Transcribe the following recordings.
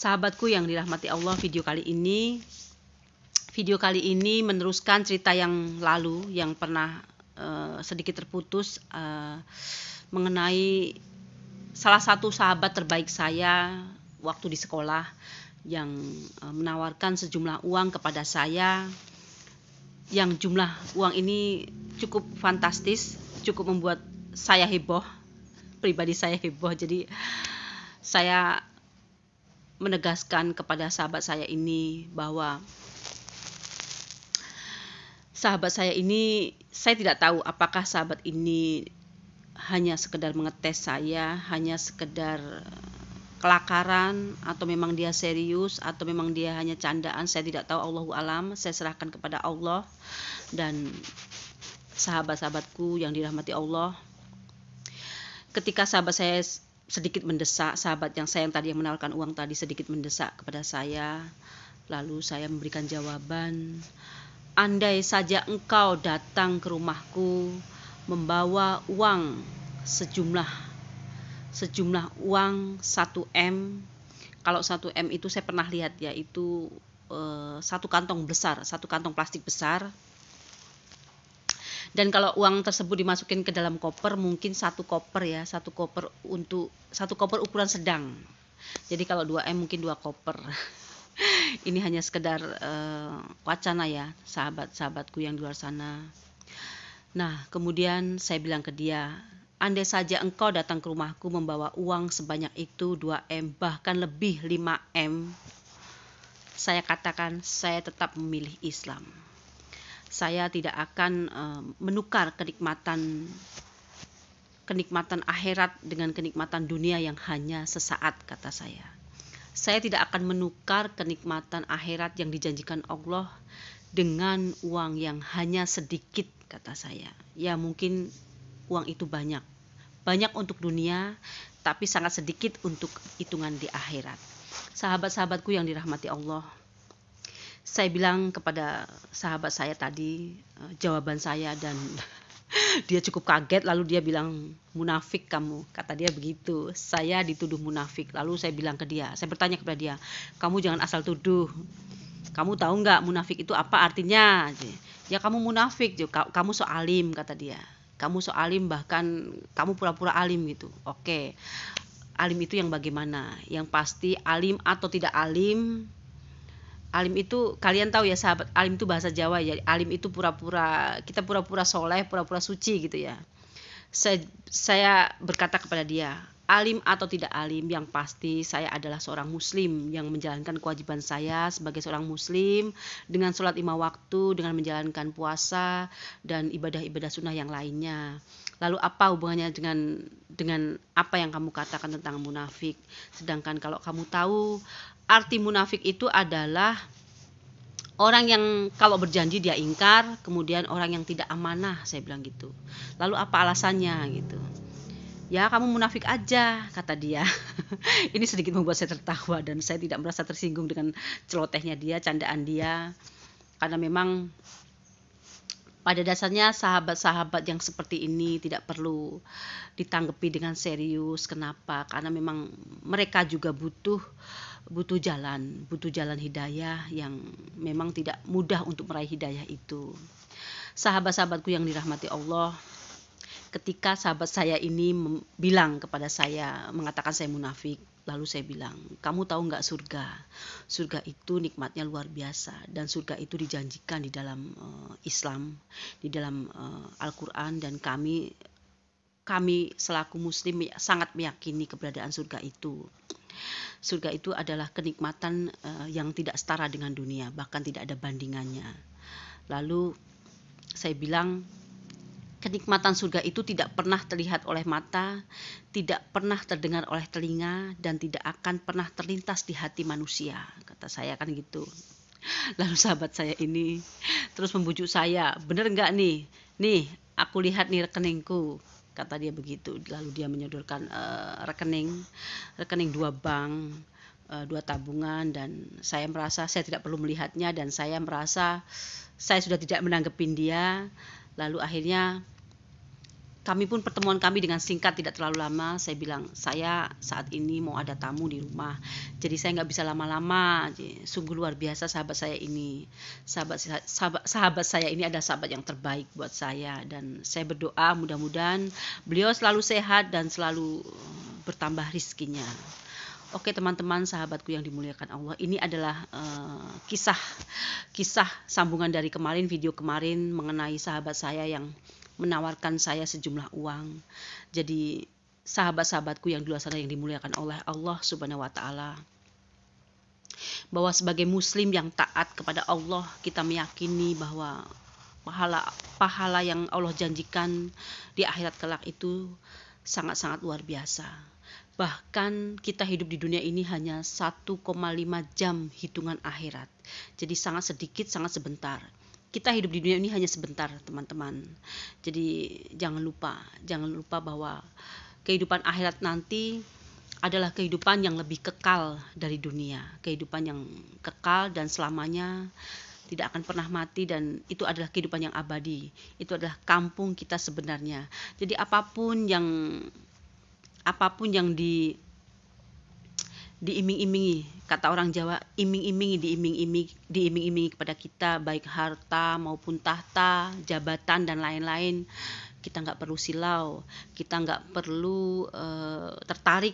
Sahabatku yang dirahmati Allah, video kali ini video kali ini meneruskan cerita yang lalu yang pernah uh, sedikit terputus uh, mengenai salah satu sahabat terbaik saya waktu di sekolah yang uh, menawarkan sejumlah uang kepada saya yang jumlah uang ini cukup fantastis, cukup membuat saya heboh, pribadi saya heboh. Jadi saya menegaskan kepada sahabat saya ini bahwa sahabat saya ini saya tidak tahu apakah sahabat ini hanya sekedar mengetes saya, hanya sekedar eh, kelakaran atau memang dia serius atau memang dia hanya candaan, saya tidak tahu Allahu alam, saya serahkan kepada Allah dan sahabat-sahabatku yang dirahmati Allah. Ketika sahabat saya sedikit mendesak sahabat yang saya yang tadi yang menawarkan uang tadi sedikit mendesak kepada saya lalu saya memberikan jawaban andai saja engkau datang ke rumahku membawa uang sejumlah sejumlah uang 1M kalau 1M itu saya pernah lihat yaitu eh, satu kantong besar satu kantong plastik besar dan kalau uang tersebut dimasukin ke dalam koper mungkin satu koper ya satu koper untuk satu koper ukuran sedang jadi kalau 2M mungkin dua koper ini hanya sekedar uh, wacana ya sahabat-sahabatku yang di luar sana nah kemudian saya bilang ke dia andai saja engkau datang ke rumahku membawa uang sebanyak itu 2M bahkan lebih 5M saya katakan saya tetap memilih Islam saya tidak akan eh, menukar kenikmatan kenikmatan akhirat dengan kenikmatan dunia yang hanya sesaat kata saya. Saya tidak akan menukar kenikmatan akhirat yang dijanjikan Allah dengan uang yang hanya sedikit kata saya. Ya mungkin uang itu banyak. Banyak untuk dunia tapi sangat sedikit untuk hitungan di akhirat. Sahabat-sahabatku yang dirahmati Allah, saya bilang kepada sahabat saya tadi uh, jawaban saya dan dia cukup kaget lalu dia bilang munafik kamu kata dia begitu saya dituduh munafik lalu saya bilang ke dia saya bertanya kepada dia kamu jangan asal tuduh kamu tahu nggak munafik itu apa artinya ya kamu munafik kamu so alim kata dia kamu so alim bahkan kamu pura-pura alim gitu oke alim itu yang bagaimana yang pasti alim atau tidak alim alim itu kalian tahu ya sahabat alim itu bahasa Jawa ya alim itu pura-pura kita pura-pura soleh pura-pura suci gitu ya saya, saya berkata kepada dia alim atau tidak alim, yang pasti saya adalah seorang muslim yang menjalankan kewajiban saya sebagai seorang muslim dengan sholat lima waktu, dengan menjalankan puasa dan ibadah-ibadah sunnah yang lainnya. Lalu apa hubungannya dengan dengan apa yang kamu katakan tentang munafik? Sedangkan kalau kamu tahu arti munafik itu adalah orang yang kalau berjanji dia ingkar, kemudian orang yang tidak amanah, saya bilang gitu. Lalu apa alasannya gitu? Ya, kamu munafik aja, kata dia. Ini sedikit membuat saya tertawa dan saya tidak merasa tersinggung dengan celotehnya dia, candaan dia. Karena memang pada dasarnya sahabat-sahabat yang seperti ini tidak perlu ditanggapi dengan serius. Kenapa? Karena memang mereka juga butuh butuh jalan, butuh jalan hidayah yang memang tidak mudah untuk meraih hidayah itu. Sahabat-sahabatku yang dirahmati Allah, ketika sahabat saya ini bilang kepada saya mengatakan saya munafik lalu saya bilang kamu tahu nggak surga surga itu nikmatnya luar biasa dan surga itu dijanjikan di dalam uh, Islam di dalam uh, Al-Qur'an dan kami kami selaku muslim sangat meyakini keberadaan surga itu surga itu adalah kenikmatan uh, yang tidak setara dengan dunia bahkan tidak ada bandingannya lalu saya bilang Kenikmatan surga itu tidak pernah terlihat oleh mata, tidak pernah terdengar oleh telinga, dan tidak akan pernah terlintas di hati manusia. Kata saya kan gitu. Lalu sahabat saya ini terus membujuk saya, bener nggak nih? Nih, aku lihat nih rekeningku. Kata dia begitu. Lalu dia menyodorkan uh, rekening, rekening dua bank, uh, dua tabungan, dan saya merasa saya tidak perlu melihatnya dan saya merasa saya sudah tidak menanggepin dia lalu akhirnya kami pun pertemuan kami dengan singkat tidak terlalu lama saya bilang saya saat ini mau ada tamu di rumah jadi saya nggak bisa lama-lama sungguh luar biasa sahabat saya ini sahabat, sahabat sahabat saya ini adalah sahabat yang terbaik buat saya dan saya berdoa mudah-mudahan beliau selalu sehat dan selalu bertambah rizkinya Oke teman-teman sahabatku yang dimuliakan Allah, ini adalah uh, kisah kisah sambungan dari kemarin video kemarin mengenai sahabat saya yang menawarkan saya sejumlah uang. Jadi sahabat-sahabatku yang di luar sana yang dimuliakan oleh Allah Subhanahu wa taala. Bahwa sebagai muslim yang taat kepada Allah, kita meyakini bahwa pahala pahala yang Allah janjikan di akhirat kelak itu sangat-sangat luar biasa bahkan kita hidup di dunia ini hanya 1,5 jam hitungan akhirat. Jadi sangat sedikit, sangat sebentar. Kita hidup di dunia ini hanya sebentar, teman-teman. Jadi jangan lupa, jangan lupa bahwa kehidupan akhirat nanti adalah kehidupan yang lebih kekal dari dunia, kehidupan yang kekal dan selamanya tidak akan pernah mati dan itu adalah kehidupan yang abadi. Itu adalah kampung kita sebenarnya. Jadi apapun yang apapun yang di diiming-imingi kata orang Jawa iming-imingi diiming-imingi diiming-imingi kepada kita baik harta maupun tahta jabatan dan lain-lain kita nggak perlu silau kita nggak perlu uh, tertarik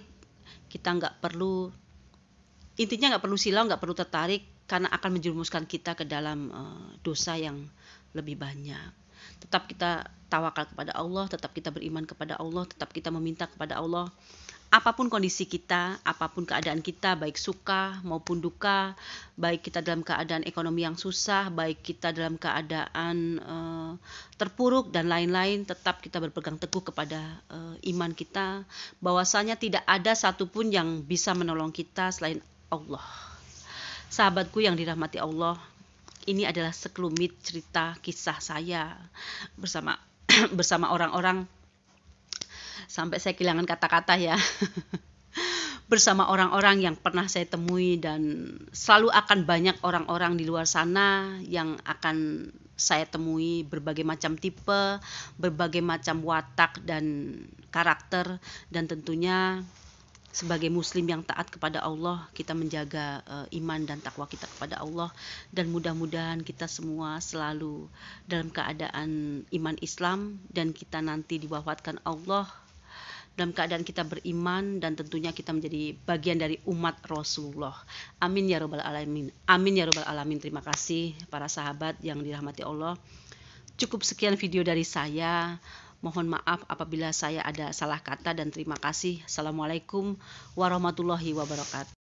kita nggak perlu intinya nggak perlu silau nggak perlu tertarik karena akan menjerumuskan kita ke dalam uh, dosa yang lebih banyak tetap kita tawakal kepada Allah, tetap kita beriman kepada Allah, tetap kita meminta kepada Allah. Apapun kondisi kita, apapun keadaan kita, baik suka maupun duka, baik kita dalam keadaan ekonomi yang susah, baik kita dalam keadaan uh, terpuruk dan lain-lain, tetap kita berpegang teguh kepada uh, iman kita, bahwasanya tidak ada satupun yang bisa menolong kita selain Allah. Sahabatku yang dirahmati Allah, ini adalah sekelumit cerita kisah saya bersama bersama orang-orang sampai saya kehilangan kata-kata ya bersama orang-orang yang pernah saya temui dan selalu akan banyak orang-orang di luar sana yang akan saya temui berbagai macam tipe, berbagai macam watak dan karakter dan tentunya sebagai muslim yang taat kepada Allah kita menjaga uh, iman dan takwa kita kepada Allah dan mudah-mudahan kita semua selalu dalam keadaan iman Islam dan kita nanti diwafatkan Allah dalam keadaan kita beriman dan tentunya kita menjadi bagian dari umat Rasulullah. Amin ya robbal alamin. Amin ya robbal alamin. Terima kasih para sahabat yang dirahmati Allah. Cukup sekian video dari saya. Mohon maaf apabila saya ada salah kata dan terima kasih. Assalamualaikum warahmatullahi wabarakatuh.